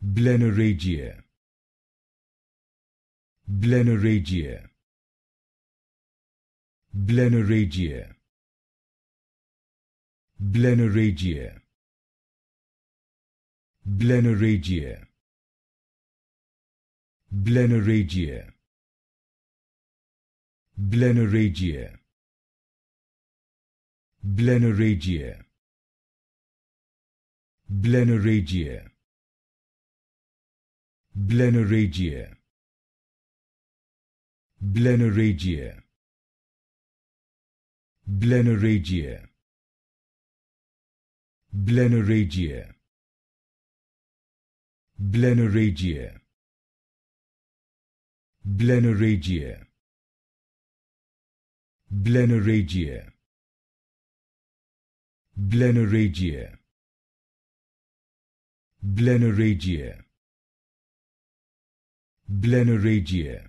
Bleneragia. Bleneragia. Bleneragia. Bleneragia. Bleneragia. Bleneragia. Bleneragia. Bleneragia. Bleneragia Bleneragia Bleneragia Bleneragia Bleneragia Bleneragia Bleneragia Bleneragia Bleneragia.